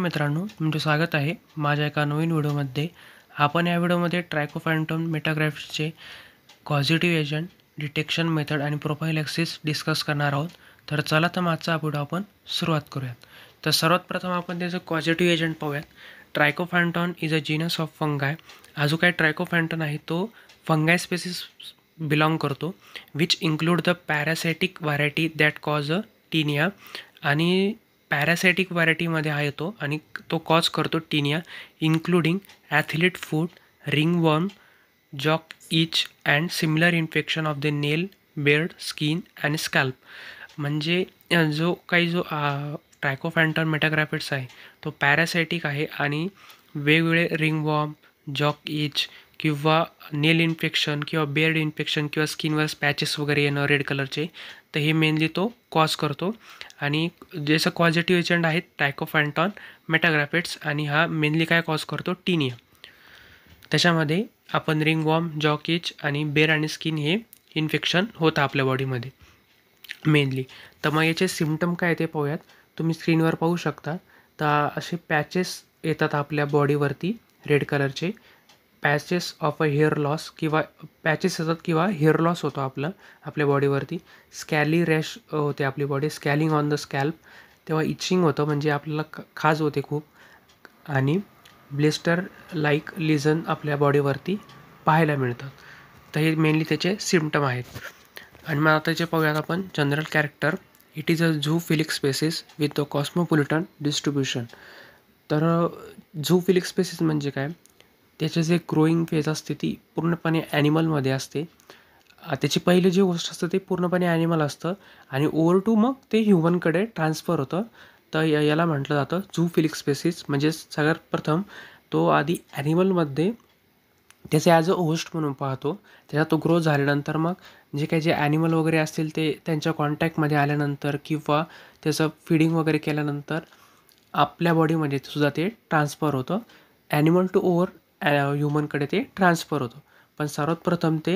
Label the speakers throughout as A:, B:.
A: मित्रांनो तुमचं स्वागत आहे माझ्या एका नवीन व्हिडिओमध्ये आपण या व्हिडिओमध्ये ट्रायकोफॅन्टम मेटाग्राफ्सचे कॉझिटिव्ह एजंट डिटेक्शन मेथड आणि प्रोफाईल ॲक्सिस डिस्कस करणार आहोत तर चला तर आजचा व्हिडिओ आपण सुरुवात करूयात तर सर्वात प्रथम आपण त्याचं कॉझिटिव्ह एजंट पाहूयात Trichophyton is a genus of fungi अजून काय ट्रायकोफॅन्टॉन आहे तो फंगाय स्पेसिस बिलॉंग करतो which include the parasitic variety that cause a tinea आणि पॅरासायटिक व्हरायटीमध्ये आहे तो आणि तो कॉज करतो tinea including athlete foot worm jock itch and similar infection of the nail beard skin and scalp म्हणजे जो काही जो ट्रायकोफॅन्टर मेटाग्राफिट्स आहे तो पॅरासायटिक आहे आणि वेगवेगळे रिंगवॉर्म जॉक इच किंवा नेल इन्फेक्शन किंवा बेर्ड इन्फेक्शन किंवा स्किनवर पॅचेस वगैरे येणं रेड कलरचे तर हे मेनली तो कॉज करतो आणि जसं कॉझिटिव्ह एजंट आहेत टायकोफॅन्टॉन मेटाग्राफिट्स आणि हा मेनली काय कॉज करतो टिनिया त्याच्यामध्ये आपण रिंगवॉर्म जॉकीच आणि बेर आणि स्किन हे इन्फेक्शन होतं आपल्या बॉडीमध्ये मेनली तर मग याचे सिमटम काय ते पाहूयात तुम्ही स्क्रीनवर पाहू शकता तर असे पॅचेस येतात आपल्या बॉडीवरती रेड कलरचे patches of a hair loss किंवा पॅचेस असतात किंवा हेअर लॉस होतो आपलं आपल्या बॉडीवरती स्कॅली रॅश होते आपली body scaling on the scalp तेव्हा इचिंग होतं म्हणजे आपल्याला खाज होते खूप आणि ब्लिस्टर लाईक लिझन आपल्या बॉडीवरती पाहायला मिळतात तर हे मेनली त्याचे सिमटम आहेत आणि मग आता जे पाहूयात आपण general character it is a zoophilic species with the cosmopolitan distribution तर झू फिलिक स्पेसिस म्हणजे काय त्याचे जे ग्रोईंग फेज असते ती पूर्णपणे ॲनिमलमध्ये असते त्याची पहिले जे गोष्ट असतं ते पूर्णपणे ॲनिमल असतं आणि ओवर टू मग ते ह्युमनकडे ट्रान्सफर होतं तर या याला म्हटलं जातं झू फिलिक स्पेसिस म्हणजे सगळ्यात प्रथम तो आधी ॲनिमलमध्ये त्याचे ॲज अ होस्ट म्हणून पाहतो त्याचा तो ग्रो झाल्यानंतर मग जे काही जे ॲनिमल वगैरे असतील ते त्यांच्या कॉन्टॅक्टमध्ये आल्यानंतर किंवा त्याचं फिडिंग वगैरे केल्यानंतर आपल्या बॉडीमध्ये सुद्धा ते ट्रान्सफर होतं ॲनिमल टू ओवर ह्युमनकडे ते ट्रान्सफर होतं पण सर्वात प्रथम ते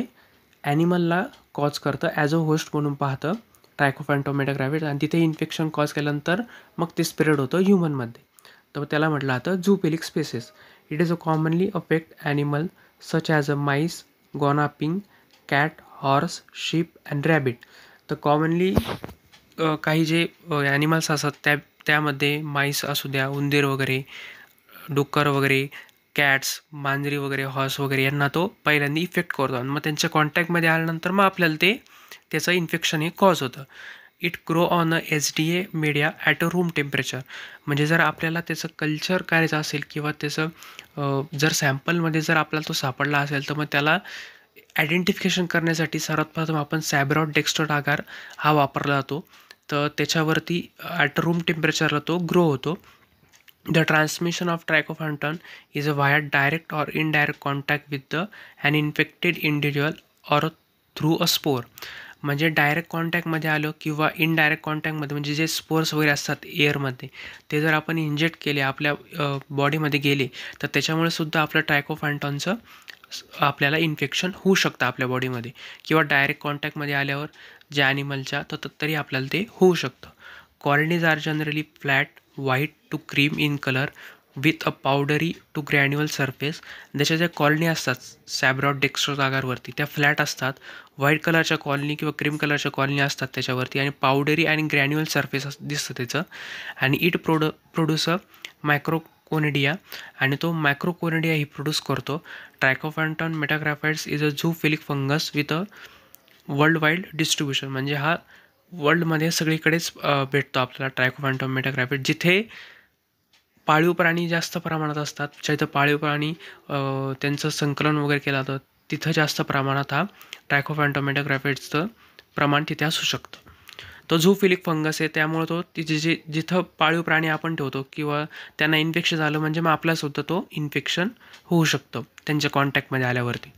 A: ॲनिमलला कॉज करतं ॲज अ होस्ट म्हणून पाहतं ट्रायकोफॅन्टोमॅटोग्रॅव्हिट आणि तिथे इन्फेक्शन कॉज केल्यानंतर मग ते स्प्रेड होतं ह्युमनमध्ये तर त्याला म्हटलं जातं zoophilic species it is a commonly affect animal such as a mice guinea pig cat horse sheep and rabbit तर कॉमनली काही जे ॲनिमल्स असतात त्या त्यामध्ये माईस असू द्या उंदीर वगैरे डुक्कर वगैरे कॅट्स मांजरी वगैरे हॉर्स वगैरे यांना तो पहिल्यांदा इफेक्ट करतो आणि मग त्यांच्या कॉन्टॅक्टमध्ये आल्यानंतर मग आपल्याला ते त्याचं इन्फेक्शन हे कॉज होतं it grow on a H D A media at a room temperature म्हणजे जर आपल्याला त्याचं कल्चर करायचं असेल किंवा त्याचं जर सॅम्पलमध्ये जर आपल्याला तो सापडला असेल तर मग त्याला आयडेंटिफिकेशन करण्यासाठी सर्वात प्रथम आपण सॅब्रॉड डेक्स्टॉट आगार हा वापरला जातो तर त्याच्यावरती ॲट रूम टेम्परेचरला तो ग्रो होतो the transmission of of is a via direct or indirect contact with the an infected individual or through a spore म्हणजे डायरेक्ट कॉन्टॅक्टमध्ये आलो किंवा इनडायरेक्ट कॉन्टॅक्टमध्ये म्हणजे जे स्पोर्स वगैरे असतात एअरमध्ये ते जर आपण इंजेक्ट केले आपल्या बॉडीमध्ये गेले तर त्याच्यामुळे सुद्धा आपलं ट्रायकोफॅन्टॉनचं आपल्याला इन्फेक्शन होऊ शकतं आपल्या बॉडीमध्ये किंवा डायरेक्ट कॉन्टॅक्टमध्ये आल्यावर ज्या ॲनिमलच्या तर तरी आपल्याला ते होऊ शकतं colonies are generally flat white to cream in colour with a powdery to granular surface ज्याच्या ज्या कॉलनी असतात सॅब्रॉड डेक्स्ट्रो जागावरती त्या फ्लॅट असतात व्हाईट कलरच्या कॉलनी किंवा क्रीम कलरच्या कॉलनी असतात त्याच्यावरती आणि पावडरी आणि ग्रॅन्युअल सरफेस दिसतं त्याचं आणि इट प्रोड प्रोड्युसर मायक्रोकोनिडिया आणि तो मायक्रोकोनिडिया ही प्रोड्यूस करतो Trichophyton mentagrophytes is a philic fungus with a worldwide distribution म्हणजे हा वर्ल्डमध्ये सगळीकडेच भेटतो आपल्याला ट्रायकोफॅन्टम जिथे पाळीव प्राणी जास्त प्रमाणात असतात ज्या पाळीव प्राणी त्यांचं संकलन वगैरे केलं जातं तिथं जास्त प्रमाणात हा ट्रायकोफॅन्टोमेटोग्राफिटचं प्रमाण तिथे असू शकतं तो झूफिलिक फंगस आहे त्यामुळे तो तिथे जे जिथं पाळीव प्राणी आपण ठेवतो किंवा त्यांना इन्फेक्शन झालं म्हणजे मग आपल्यासुद्धा तो इन्फेक्शन होऊ शकतो त्यांच्या कॉन्टॅक्टमध्ये आल्यावरती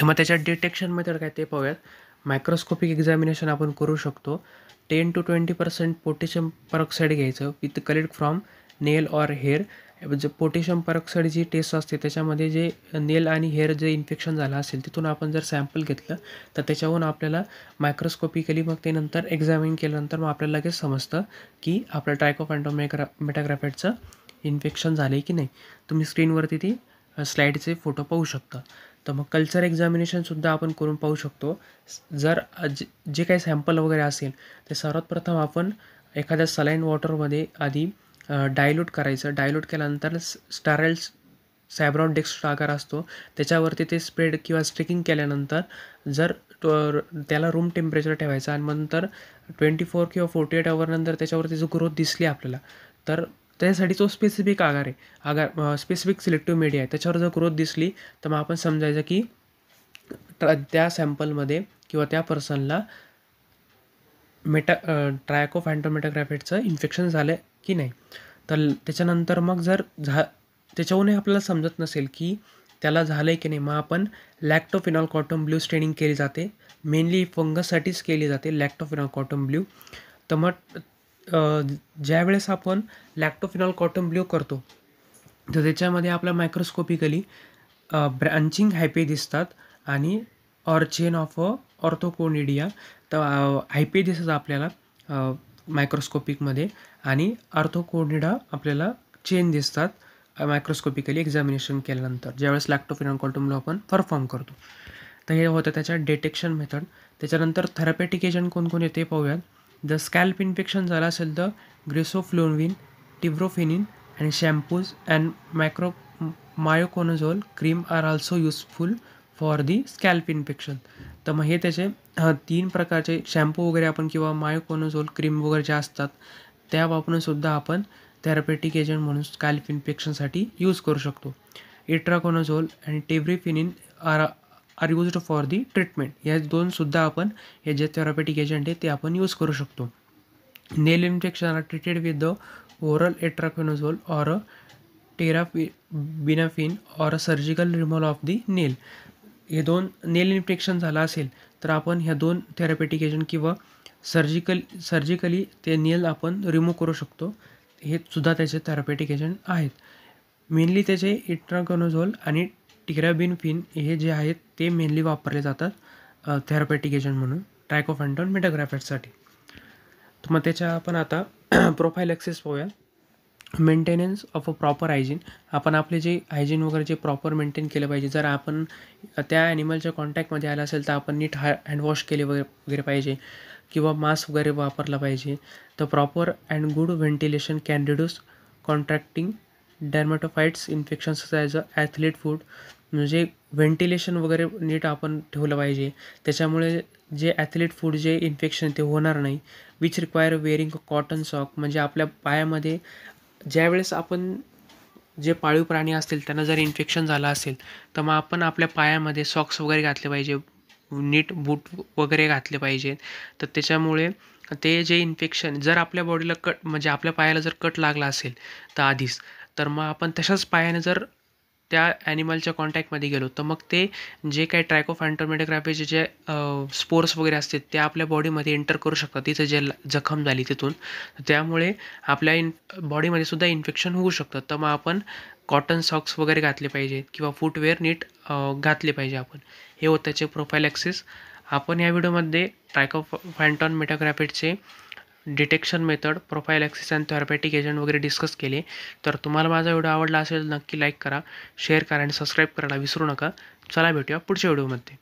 A: तर मग त्याच्या डिटेक्शन मेथड काय ते पाहूयात मायक्रोस्कोपिक एक्झामिनेशन आपण करू शकतो ten to twenty percent potassium peroxide घ्यायचं with collect from nail or hair जे पोटॅशियम परऑक्साईड जी टेस्ट असते त्याच्यामध्ये जे नेल आणि हेअर जे इन्फेक्शन झालं असेल तिथून आपण जर सॅम्पल घेतलं तर त्याच्याहून आपल्याला मायक्रोस्कोपिकली मग ते नंतर एक्झामिन केल्यानंतर मग आपल्याला लगेच समजतं की आपलं ट्रायकोपॅन्टोमेग्रा मेटाग्राफेटचं इन्फेक्शन झालं आहे की नाही तुम्ही स्क्रीनवरती ती स्लाईडचे फोटो पाहू शकता तर मग कल्चर एक्झामिनेशनसुद्धा आपण करून पाहू शकतो जर जे जे काही सॅम्पल वगैरे असेल ते सर्वात प्रथम आपण एखाद्या सलाईन वॉटरमध्ये आधी डायल्यूट करायचं डायल्यूट केल्यानंतर स्टारेल्स सायब्रॉन डेस्क आकार असतो त्याच्यावरती ते स्प्रेड किंवा स्ट्रिकिंग केल्यानंतर जर त्याला रूम टेम्परेचर ठेवायचं आणि नंतर ट्वेंटी फोर किंवा फोर्टी एट आवरनंतर त्याच्यावरती जर ग्रोथ दिसली आपल्याला तर त्याच्यासाठी तो स्पेसिफिक आगार आहे आगार स्पेसिफिक सिलेक्टिव्ह मीडिया आहे त्याच्यावर जर ग्रोथ दिसली तर मग आपण समजायचं की त्या सॅम्पलमध्ये किंवा त्या पर्सनला मेटा ट्रायको फॅन्टोमेटोग्राफेटचं इन्फेक्शन झालं की नाही तर त्याच्यानंतर मग जर झा त्याच्याहूनही आपल्याला समजत नसेल की त्याला झालं आहे की नाही मग आपण लॅक्टोफिनॉल कॉटन ब्ल्यू स्टेनिंग केली जाते मेनली फंगससाठीच केली जाते लॅक्टोफिनॉल कॉटन ब्ल्यू तर मग ज्यावेळेस आपण लॅक्टोफिनॉल कॉटन ब्ल्यू करतो तर त्याच्यामध्ये आपल्या मायक्रोस्कोपिकली ब्रांचिंग हायपे दिसतात आणि ऑर चेन ऑफ ऑर्थोकोनिडिया तर हायपे दिसतात आपल्याला मायक्रोस्कोपिकमध्ये आणि ऑर्थोकोनिडा आपल्याला चेन दिसतात मायक्रोस्कोपिकली एक्झामिनेशन केल्यानंतर ज्यावेळेस लॅक्टोफिनॉल कॉटन ब्ल्यू आपण परफॉर्म करतो तर हे होतं त्याच्या डिटेक्शन मेथड त्याच्यानंतर थेरपेटिक एजंट कोणकोण येते पाहूयात जर स्कॅल्प इन्फेक्शन झालं असेल तर griseofulvin terbinafine and shampoos and micro miconazole cream are also useful for the scalp infection तर मग हे त्याचे तीन प्रकारचे शॅम्पू वगैरे आपण किंवा मायोकोनोझोल क्रीम वगैरे ज्या असतात त्या वापरूनसुद्धा आपण थेरपेटिक एजंट म्हणून स्कॅल्प इन्फेक्शनसाठी यूज करू शकतो itraconazole and terbinafine are are used for the treatment या दोनसुद्धा आपण हे जे थेरापेटिक एजंट आहे ते आपण यूज करू शकतो nail infection are treated with the oral itraconazole or terbinafine or a surgical removal of the nail हे दोन नेल इन्फेक्शन झालं असेल तर आपण ह्या दोन थेरापेटिक एजंट किंवा सर्जिकल सर्जिकली ते नेल आपण रिमूव्ह करू शकतो हे सुद्धा त्याचे थेरापेटिक एजंट आहेत मेनली त्याचे इट्राकोनोझोल आणि फिन हे जे आहेत ते मेनली वापरले जातात थेरपॅटिक एजंट म्हणून टायकोफॅन्टॉन मेटाग्राफेटसाठी तर मग त्याच्या आपण आता प्रोफाईल ॲक्सेस पाहूया maintenance of a proper hygiene आपण आपले जे हायजीन वगैरे जे प्रॉपर मेंटेन केलं पाहिजे जर आपण त्या ॲनिमलच्या कॉन्टॅक्टमध्ये आला असेल तर आपण नीट हँड हँडवॉश केले वगैरे वगैरे पाहिजे किंवा मास्क वगैरे वापरला पाहिजे तर proper and good ventilation can reduce contracting dermatophytes infections as a athlete foot म्हणजे व्हेंटिलेशन वगैरे नीट आपण ठेवलं पाहिजे त्याच्यामुळे जे ॲथलीट फूड जे इन्फेक्शन ते होणार नाही which require wearing cotton sock म्हणजे आपल्या पायामध्ये ज्यावेळेस आपण जे पाळीव प्राणी असतील त्यांना जर इन्फेक्शन झालं असेल तर मग आपण आपल्या पायामध्ये सॉक्स वगैरे घातले पाहिजे नीट बूट वगैरे घातले पाहिजेत तर त्याच्यामुळे ते जे इन्फेक्शन जर आपल्या बॉडीला कट म्हणजे आपल्या पायाला जर कट लागला असेल तर आधीच तर मग आपण तशाच पायाने जर त्या ॲनिमलच्या कॉन्टॅक्टमध्ये गेलो तर मग ते जे काही ट्रॅकोफॅन्टोमेटोग्राफीचे जे स्पोर्स वगैरे असते ते आपल्या बॉडीमध्ये एंटर करू शकतात तिथं जे जखम झाली तिथून त्यामुळे आपल्या इन बॉडीमध्ये सुद्धा इन्फेक्शन होऊ शकतं तर मग आपण कॉटन सॉक्स वगैरे घातले पाहिजेत किंवा फुटवेअर नीट घातले पाहिजे आपण हे होतं त्याचे प्रोफाईल ॲक्सेस आपण या व्हिडिओमध्ये ट्रायकोफॅन्टॉन मेटोग्राफेटचे detection method prophylaxis and therapeutic agent वगैरे डिस्कस केले तर तुम्हाला माझा व्हिडिओ आवडला असेल नक्की लाईक करा शेअर करा आणि सबस्क्राईब करायला विसरू नका चला भेटूया पुढच्या व्हिडिओमध्ये